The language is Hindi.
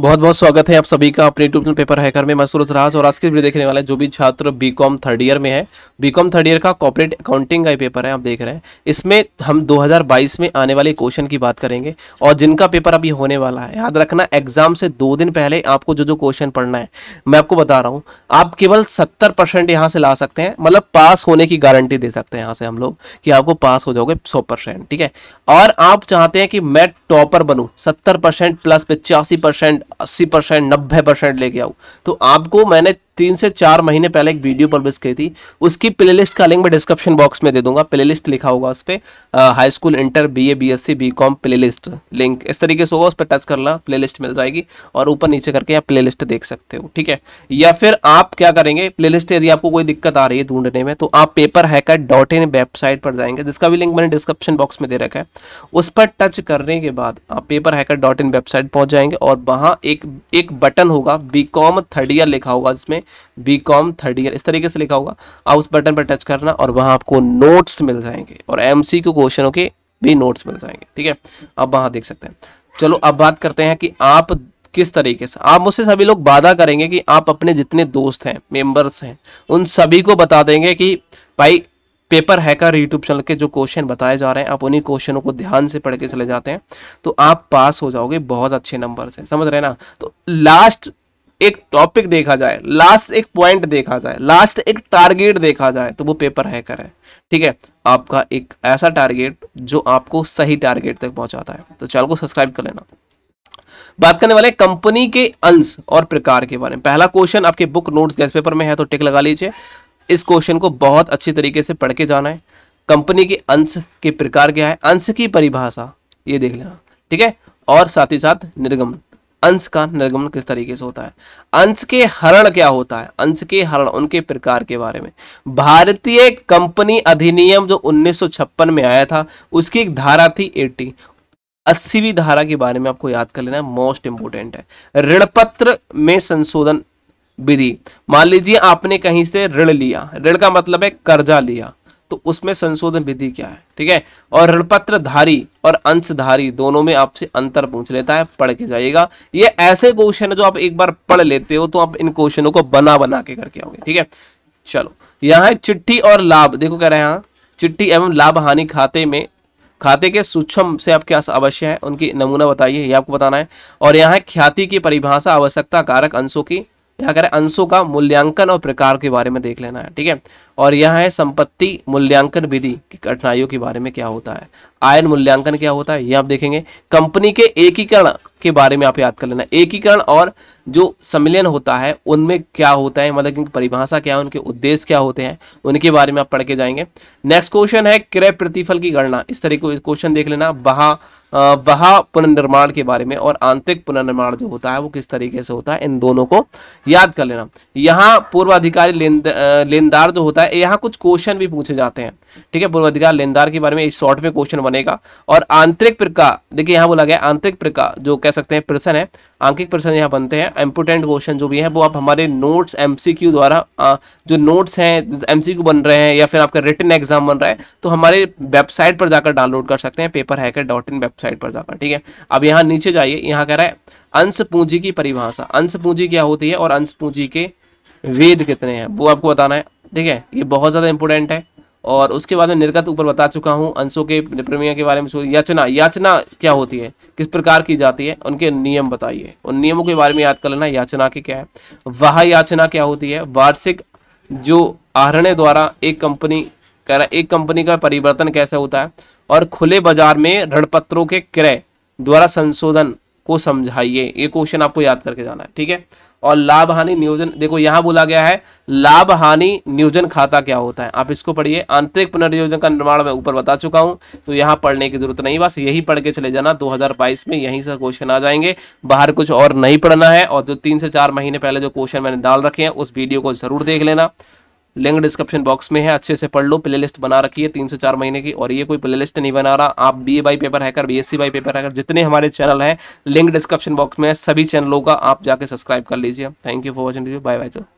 बहुत बहुत स्वागत है आप सभी का अपने यूट्यूब पेपर हैकर में मैं सूरज राज और आज के वीडियो देखने वाले जो भी छात्र बीकॉम थर्ड ईयर में है बीकॉम थर्ड ईयर का कॉपरेट अकाउंटिंग का पेपर है आप देख रहे हैं इसमें हम 2022 में आने वाले क्वेश्चन की बात करेंगे और जिनका पेपर अभी होने वाला है याद रखना एग्जाम से दो दिन पहले आपको जो जो क्वेश्चन पढ़ना है मैं आपको बता रहा हूँ आप केवल सत्तर परसेंट यहाँ से ला सकते हैं मतलब पास होने की गारंटी दे सकते हैं यहाँ से हम लोग कि आपको पास हो जाओगे सौ ठीक है और आप चाहते हैं कि मैं टॉपर बनूँ सत्तर प्लस पचासी अस्सी परसेंट नब्बे परसेंट लेके आऊँ तो आपको मैंने तीन से चार महीने पहले एक वीडियो पब्लिश की थी उसकी प्लेलिस्ट का लिंक मैं डिस्क्रिप्शन बॉक्स में दे दूंगा प्लेलिस्ट लिखा होगा उस पर high school inter B A B S C B com playlist link इस तरीके से होगा उस पर टच कर ला प्ले लिस्ट मिल जाएगी और ऊपर नीचे करके आप प्ले लिस्ट देख सकते हो ठीक है या फिर आप क्या करेंगे प्ले लिस्ट यदि आपको कोई दिक्कत आ रही है ढूंढने में तो आप paper hacker dot in website पर जाएंगे जिसका भी लिंक मैंने डिस्क्रिप्शन बॉक्स में दे रखा है उस पर टच करने के बाद आप paper hacker dot in website पहुंच जाएंगे और वहाँ एक एक बटन होगा बी कॉम थर्ड ईयर लिखा होगा जिसमें बी कॉम थर्ड ईयर इस तरीके से लिखा होगा आप उस बटन पर टच करना और वहाँ आपको नोट्स मिल जाएंगे और एम सी क्यू क्वेश्चनों के भी नोट्स मिल जाएंगे ठीक है आप वहाँ देख सकते हैं चलो अब बात करते हैं कि आप किस तरीके से आप मुझसे सभी लोग वादा करेंगे कि आप अपने जितने दोस्त हैं मेम्बर्स हैं उन सभी को बता देंगे कि भाई पेपर हैकर यूट्यूब चैनल के जो क्वेश्चन बताए जा रहे हैं आप उन्हीं क्वेश्चनों को ध्यान से पढ़ के चले जाते हैं तो आप पास हो जाओगे बहुत अच्छे नंबर से समझ रहे हैं ना तो लास्ट एक टॉपिक देखा जाए लास्ट एक पॉइंट देखा जाए लास्ट एक टारगेट देखा जाए तो वो पेपर हैकर है ठीक है आपका एक ऐसा टारगेट जो आपको सही टारगेट तक पहुंचाता है तो चैनल को सब्सक्राइब कर लेना बात करने वाले कंपनी के अंश और प्रकार के बारे में पहला क्वेश्चन आपके बुक नोट्स गैस पेपर में है तो टिक लगा लीजिए इस क्वेश्चन को बहुत अच्छी तरीके से पढ़ के जाना है कंपनी के अंश के प्रकार क्या है अंश की परिभाषा ये देख लेना ठीक है और साथ ही साथ निर्गमन अंश का निर्गमन किस तरीके से होता है अंश के हरण क्या होता है अंश के हरण उनके प्रकार के बारे में भारतीय कंपनी अधिनियम जो 1956 में आया था उसकी एक धारा थी 80 अस्सीवी धारा के बारे में आपको याद कर लेना मोस्ट इंपोर्टेंट है ऋण पत्र में संशोधन विधि मान लीजिए आपने कहीं से ऋण लिया ऋण का मतलब है कर्जा लिया तो उसमें संशोधन विधि क्या है ठीक है और ऋणपत्र धारी और अंशधारी दोनों में आपसे अंतर पूछ लेता है पढ़ के जाइएगा ये ऐसे क्वेश्चन है जो आप एक बार पढ़ लेते हो तो आप इन क्वेश्चनों को बना बना के करके आओगे ठीक है चलो यहाँ चिट्ठी और लाभ देखो कह रहे हैं चिट्ठी एवं लाभ हानि खाते में खाते के सूक्ष्म से आप क्या अवश्य है उनकी नमूना बताइए ये आपको बताना है और यहाँ ख्याति की परिभाषा आवश्यकता कारक अंशों की यहाँ कह रहे हैं अंशों का मूल्यांकन और प्रकार के बारे में देख लेना है ठीक है और यह है संपत्ति मूल्यांकन विधि की कठिनाइयों के बारे में क्या होता है आयन मूल्यांकन क्या होता है यह आप देखेंगे कंपनी के एकीकरण के बारे में आप याद कर लेना एकीकरण और जो सम्मिलन होता है उनमें क्या होता है मतलब इनकी परिभाषा क्या है उनके उद्देश्य क्या होते हैं उनके बारे में आप पढ़ के जाएंगे नेक्स्ट क्वेश्चन है क्रय प्रतिफल की गणना इस तरीके क्वेश्चन देख लेना वहा वहा पुनर्निर्माण के बारे में और आंतरिक पुनर्निर्माण जो होता है वो किस तरीके से होता है इन दोनों को याद कर लेना यहाँ पूर्वाधिकारी लेनदार जो होता है यहाँ कुछ क्वेश्चन भी पूछे जाते हैं ठीक है पूर्वाधिकार लेनदार के बारे में शॉर्ट में क्वेश्चन बनेगा और आंतरिक प्रका देखिए यहाँ बोला गया आंतरिक प्रका जो कह सकते हैं प्रश्न है आंकिक प्रश्न यहाँ बनते हैं इंपोर्टेंट क्वेश्चन जो भी है वो आप हमारे नोट्स एम द्वारा जो नोट्स हैं एम बन रहे हैं या फिर आपका रिटर्न एग्जाम बन रहा है तो हमारे वेबसाइट पर जाकर डाउनलोड कर सकते हैं paper hacker dot in website पर जाकर ठीक है अब यहाँ नीचे जाइए यहाँ कह रहा है अंश पूंजी की परिभाषा अंश पूंजी क्या होती है और अंश पूंजी के वेद कितने हैं वो आपको बताना है ठीक है ये बहुत ज़्यादा इंपॉर्टेंट है और उसके बाद में निर्गत ऊपर बता चुका हूँ अंशों के प्रमेय के बारे में याचना याचना क्या होती है किस प्रकार की जाती है उनके नियम बताइए उन नियमों के बारे में याद कर लेना याचना की क्या है वह याचना क्या होती है वार्षिक जो आहरण द्वारा एक कंपनी कह रहा है एक कंपनी का परिवर्तन कैसे होता है और खुले बाजार में ऋणपत्रों के क्रय द्वारा संशोधन को समझाइए ये क्वेश्चन आपको याद करके जाना है ठीक है और लाभ हानि नियोजन देखो यहां बोला गया है लाभ हानि नियोजन खाता क्या होता है आप इसको पढ़िए आंतरिक पुनर्योजन का निर्माण मैं ऊपर बता चुका हूं तो यहां पढ़ने की जरूरत नहीं बस यही पढ़ के चले जाना 2022 में यहीं से क्वेश्चन आ जाएंगे बाहर कुछ और नहीं पढ़ना है और जो तीन से चार महीने पहले जो क्वेश्चन मैंने डाल रखे हैं उस वीडियो को जरूर देख लेना लिंक डिस्क्रिप्शन बॉक्स में है अच्छे से पढ़ लो प्लेलिस्ट बना रखी है तीन से चार महीने की और ये कोई प्लेलिस्ट नहीं बना रहा आप B A by paper hacker B S C by paper hacker जितने हमारे चैनल हैं लिंक डिस्क्रिप्शन बॉक्स में है सभी चैनलों का आप जाके सब्सक्राइब कर लीजिए thank you for watching bye bye sir